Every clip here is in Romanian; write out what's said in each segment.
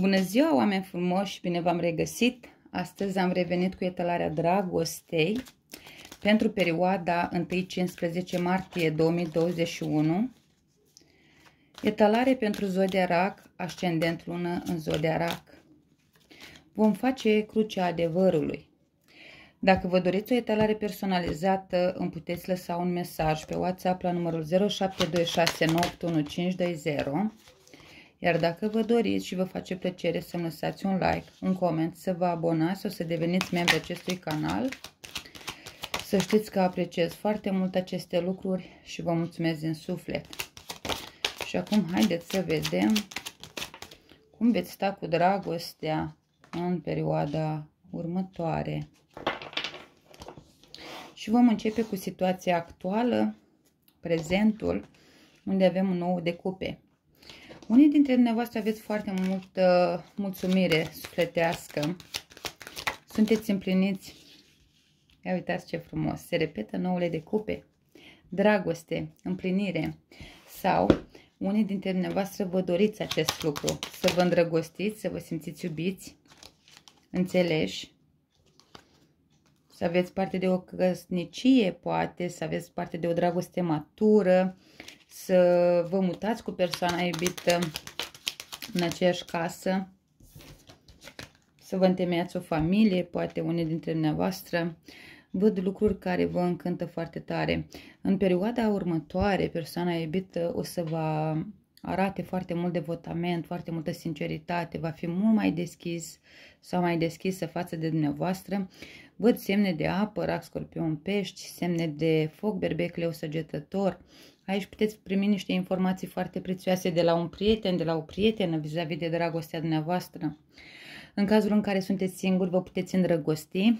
Bună ziua, oameni frumoși! Bine v-am regăsit! Astăzi am revenit cu etalarea dragostei pentru perioada 1-15 martie 2021. Etalare pentru zodia rac, ascendent lună în zodia rac. Vom face crucea adevărului. Dacă vă doriți o etalare personalizată, îmi puteți lăsa un mesaj pe WhatsApp la numărul 0726981520. Iar dacă vă doriți și vă face plăcere să lăsați un like, un coment, să vă abonați sau să deveniți membri acestui canal, să știți că apreciez foarte mult aceste lucruri și vă mulțumesc din suflet. Și acum haideți să vedem cum veți sta cu dragostea în perioada următoare. Și vom începe cu situația actuală, prezentul, unde avem un nou de cupe. Unii dintre dumneavoastră aveți foarte multă mulțumire sufletească. Sunteți împliniți. Ia uitați ce frumos. Se repetă nouăle de cupe. Dragoste, împlinire. Sau unii dintre dumneavoastră vă doriți acest lucru. Să vă îndrăgostiți, să vă simțiți iubiți, înțeleși. Să aveți parte de o căsnicie, poate, să aveți parte de o dragoste matură, să vă mutați cu persoana iubită în aceeași casă, să vă întemeiați o familie, poate unii dintre dumneavoastră, văd lucruri care vă încântă foarte tare. În perioada următoare, persoana iubită o să vă arate foarte mult devotament, foarte multă sinceritate, va fi mult mai deschis sau mai deschisă față de dumneavoastră. Văd semne de apă, rac, scorpion, pești, semne de foc, berbec, leu, săgetător, Aici puteți primi niște informații foarte prețioase de la un prieten, de la o prietenă vis-a-vis -vis de dragostea dumneavoastră. În cazul în care sunteți singuri, vă puteți îndrăgosti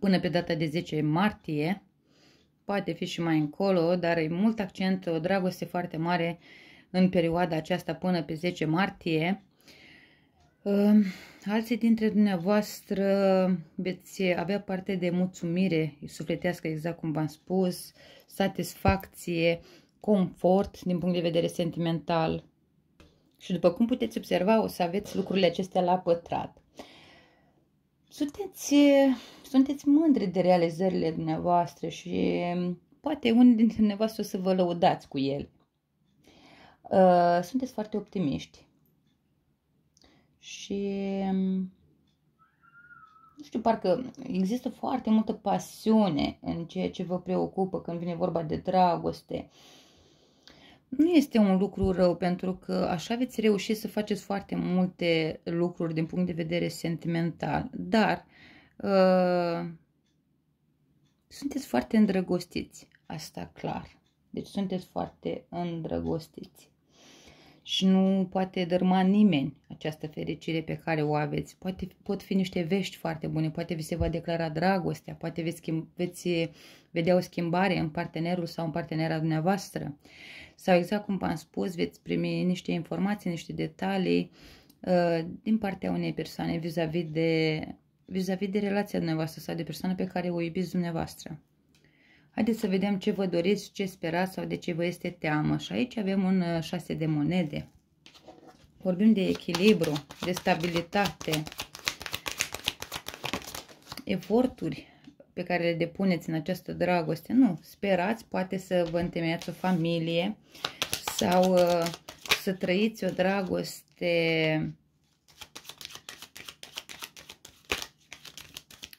până pe data de 10 martie. Poate fi și mai încolo, dar e mult accent, o dragoste foarte mare în perioada aceasta până pe 10 martie. Alții dintre dumneavoastră veți avea parte de mulțumire sufletească, exact cum v-am spus, satisfacție, confort din punct de vedere sentimental. Și după cum puteți observa, o să aveți lucrurile acestea la pătrat. Sunteți, sunteți mândri de realizările dumneavoastră și poate unii dintre dumneavoastră o să vă lăudați cu ele. Ă, sunteți foarte optimiști și mm, nu știu, parcă există foarte multă pasiune în ceea ce vă preocupă când vine vorba de dragoste. Nu este un lucru rău pentru că așa veți reuși să faceți foarte multe lucruri din punct de vedere sentimental, dar uh, sunteți foarte îndrăgostiți, asta clar. Deci sunteți foarte îndrăgostiți și nu poate dărma nimeni această fericire pe care o aveți. Poate pot fi niște vești foarte bune, poate vi se va declara dragostea, poate veți, schimb, veți vedea o schimbare în partenerul sau în partenera dumneavoastră. Sau exact cum v-am spus, veți primi niște informații, niște detalii uh, din partea unei persoane vis-a-vis -vis de vis vis -vis de relația dumneavoastră sau de persoana pe care o iubiți dumneavoastră. Haideți să vedem ce vă doriți, ce sperați sau de ce vă este teamă. Și aici avem un 6 uh, de monede. Vorbim de echilibru, de stabilitate, eforturi pe care le depuneți în această dragoste. Nu, sperați, poate să vă întemeiați o familie sau uh, să trăiți o dragoste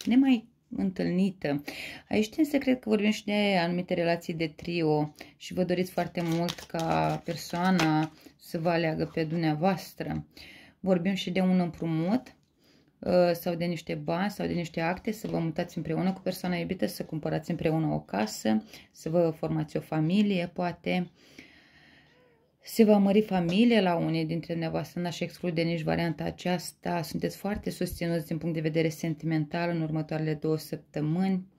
nemai întâlnită. Aici, să cred că vorbim și de anumite relații de trio și vă doriți foarte mult ca persoana să vă aleagă pe dumneavoastră. Vorbim și de un împrumut uh, sau de niște bani sau de niște acte, să vă mutați împreună cu persoana iubită, să cumpărați împreună o casă, să vă formați o familie, poate. Se va mări familie la unii dintre dumneavoastră, n-aș exclude nici varianta aceasta. Sunteți foarte susținuți din punct de vedere sentimental în următoarele două săptămâni.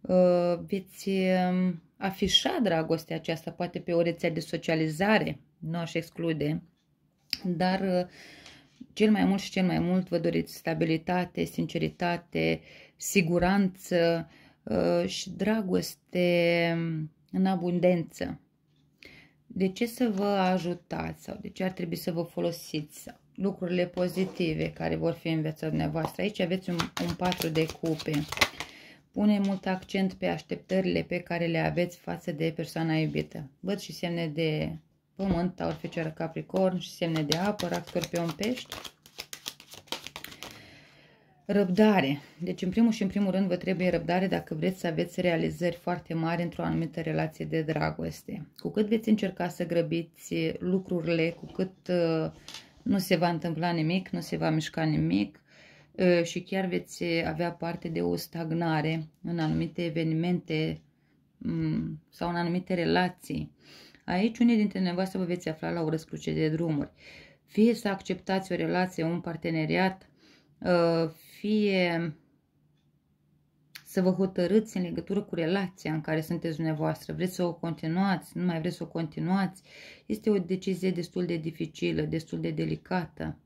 Uh, veți um, afișa dragostea aceasta, poate pe o rețea de socializare, nu aș exclude, dar uh, cel mai mult și cel mai mult vă doriți stabilitate, sinceritate, siguranță uh, și dragoste um, în abundență. De ce să vă ajutați sau de ce ar trebui să vă folosiți lucrurile pozitive care vor fi în viața dumneavoastră? Aici aveți un, un patru de cupe. Pune mult accent pe așteptările pe care le aveți față de persoana iubită. Văd și semne de pământ, taur, fecioară, capricorn și semne de apă, rac, scorpion, pești. Răbdare. Deci, în primul și în primul rând, vă trebuie răbdare dacă vreți să aveți realizări foarte mari într-o anumită relație de dragoste. Cu cât veți încerca să grăbiți lucrurile, cu cât uh, nu se va întâmpla nimic, nu se va mișca nimic, Ă, și chiar veți avea parte de o stagnare în anumite evenimente sau în anumite relații. Aici unii dintre nevoastre vă veți afla la o răscruce de drumuri. Fie să acceptați o relație, un parteneriat, ă, fie să vă hotărâți în legătură cu relația în care sunteți dumneavoastră. Vreți să o continuați, nu mai vreți să o continuați. Este o decizie destul de dificilă, destul de delicată,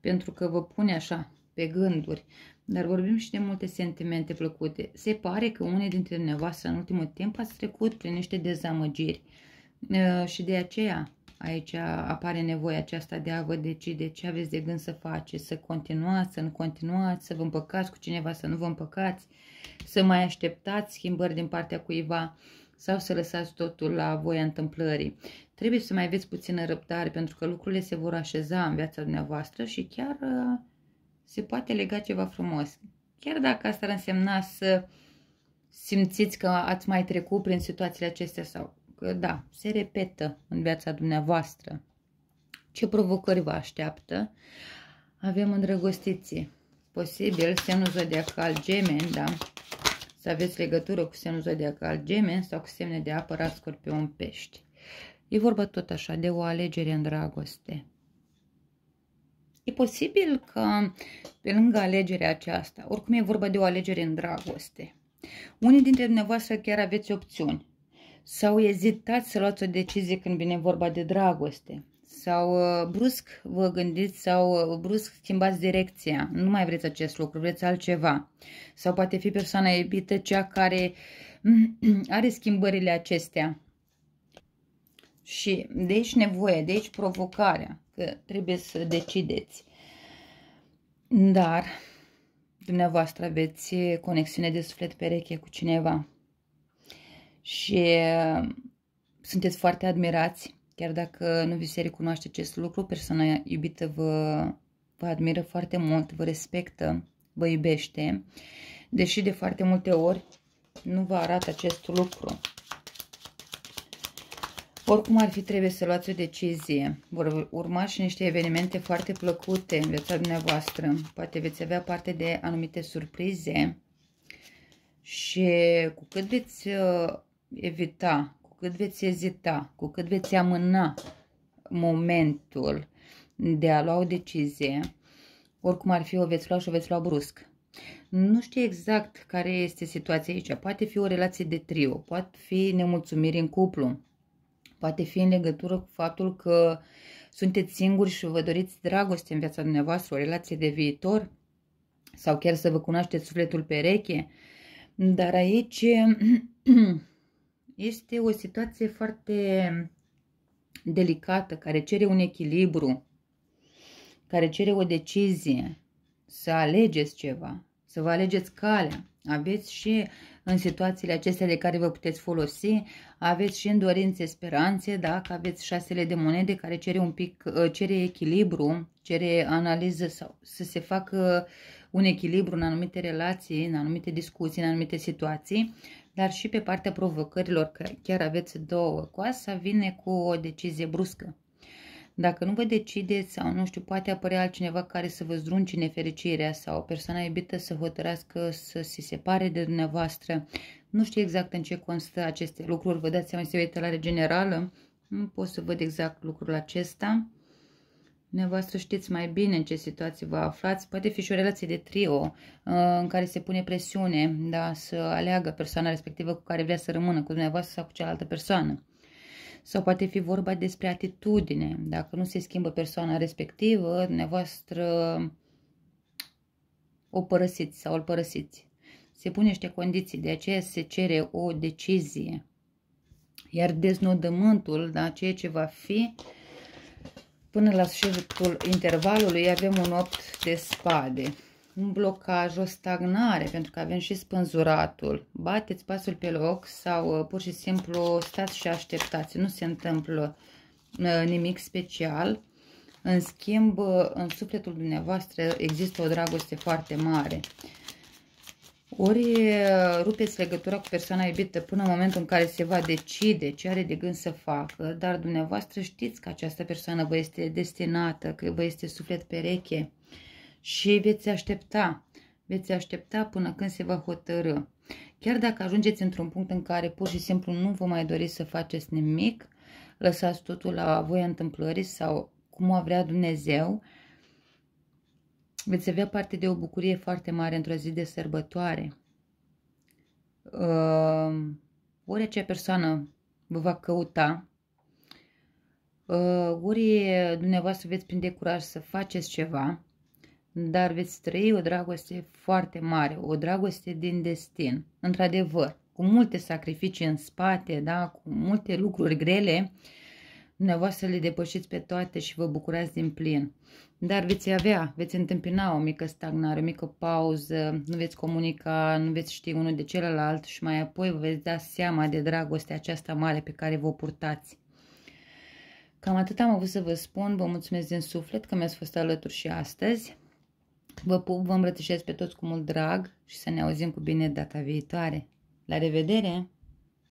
pentru că vă pune așa pe gânduri, dar vorbim și de multe sentimente plăcute. Se pare că unii dintre dumneavoastră în ultimul timp ați trecut prin niște dezamăgiri ă, și de aceea aici apare nevoia aceasta de a vă decide ce aveți de gând să faceți, să continuați, să nu continuați, să vă împăcați cu cineva, să nu vă împăcați, să mai așteptați schimbări din partea cuiva sau să lăsați totul la voia întâmplării. Trebuie să mai aveți puțină răbdare pentru că lucrurile se vor așeza în viața dumneavoastră și chiar uh, se poate lega ceva frumos. Chiar dacă asta ar însemna să simțiți că ați mai trecut prin situațiile acestea sau că da, se repetă în viața dumneavoastră. Ce provocări vă așteaptă? Avem îndrăgostiții. Posibil semnul zodiacal gemeni, da? Să aveți legătură cu semnul zodiacal gemeni sau cu semne de apă, scorpion, pești. E vorba tot așa de o alegere în dragoste. E posibil că pe lângă alegerea aceasta, oricum e vorba de o alegere în dragoste, unii dintre dumneavoastră chiar aveți opțiuni sau ezitați să luați o decizie când vine vorba de dragoste sau uh, brusc vă gândiți sau uh, brusc schimbați direcția, nu mai vreți acest lucru, vreți altceva. Sau poate fi persoana iubită cea care are schimbările acestea. Și de aici nevoie, de aici provocarea că trebuie să decideți. Dar dumneavoastră aveți conexiune de suflet pereche cu cineva și sunteți foarte admirați, chiar dacă nu vi se recunoaște acest lucru, persoana iubită vă, vă admiră foarte mult, vă respectă, vă iubește, deși de foarte multe ori nu vă arată acest lucru. Oricum ar fi, trebuie să luați o decizie. Vor urma și niște evenimente foarte plăcute în viața dumneavoastră. Poate veți avea parte de anumite surprize. Și cu cât veți uh, evita, cu cât veți ezita, cu cât veți amâna momentul de a lua o decizie, oricum ar fi, o veți lua și o veți lua brusc. Nu știu exact care este situația aici. Poate fi o relație de trio, poate fi nemulțumiri în cuplu, Poate fi în legătură cu faptul că sunteți singuri și vă doriți dragoste în viața dumneavoastră, o relație de viitor sau chiar să vă cunoașteți sufletul pereche. Dar aici este o situație foarte delicată care cere un echilibru, care cere o decizie să alegeți ceva, să vă alegeți calea. Aveți și în situațiile acestea de care vă puteți folosi, aveți și în dorințe, speranțe, dacă aveți șasele de monede care cere un pic, ă, cere echilibru, cere analiză sau să se facă un echilibru în anumite relații, în anumite discuții, în anumite situații, dar și pe partea provocărilor, că chiar aveți două coasă, vine cu o decizie bruscă dacă nu vă decideți sau nu știu, poate apărea altcineva care să vă zdrunci nefericirea sau o persoană iubită să hotărească să se separe de dumneavoastră. Nu știu exact în ce constă aceste lucruri, vă dați seama, este o etalare generală. Nu pot să văd exact lucrul acesta. Dumneavoastră știți mai bine în ce situație vă aflați. Poate fi și o relație de trio uh, în care se pune presiune da, să aleagă persoana respectivă cu care vrea să rămână, cu dumneavoastră sau cu cealaltă persoană sau poate fi vorba despre atitudine. Dacă nu se schimbă persoana respectivă, dumneavoastră o părăsiți sau îl părăsiți. Se pun niște condiții, de aceea se cere o decizie. Iar deznodământul, da, ceea ce va fi, până la sfârșitul intervalului avem un 8 de spade un blocaj, o stagnare, pentru că avem și spânzuratul. Bateți pasul pe loc sau uh, pur și simplu stați și așteptați. Nu se întâmplă uh, nimic special. În schimb, uh, în sufletul dumneavoastră există o dragoste foarte mare. Ori rupeți legătura cu persoana iubită până în momentul în care se va decide ce are de gând să facă, dar dumneavoastră știți că această persoană vă este destinată, că vă este suflet pereche și veți aștepta. Veți aștepta până când se va hotărâ. Chiar dacă ajungeți într-un punct în care pur și simplu nu vă mai doriți să faceți nimic, lăsați totul la voia întâmplării sau cum o vrea Dumnezeu, veți avea parte de o bucurie foarte mare într-o zi de sărbătoare. Ehm, ori acea persoană vă va căuta, ehm, ori dumneavoastră veți prinde curaj să faceți ceva, dar veți trăi o dragoste foarte mare, o dragoste din destin, într-adevăr, cu multe sacrificii în spate, da, cu multe lucruri grele, dumneavoastră le depășiți pe toate și vă bucurați din plin. Dar veți avea, veți întâmpina o mică stagnare, o mică pauză, nu veți comunica, nu veți ști unul de celălalt și mai apoi vă veți da seama de dragostea aceasta mare pe care vă purtați. Cam atât am avut să vă spun, vă mulțumesc din suflet că mi-ați fost alături și astăzi. Vă pup, vă îmbrățișez pe toți cu mult drag și să ne auzim cu bine data viitoare. La revedere!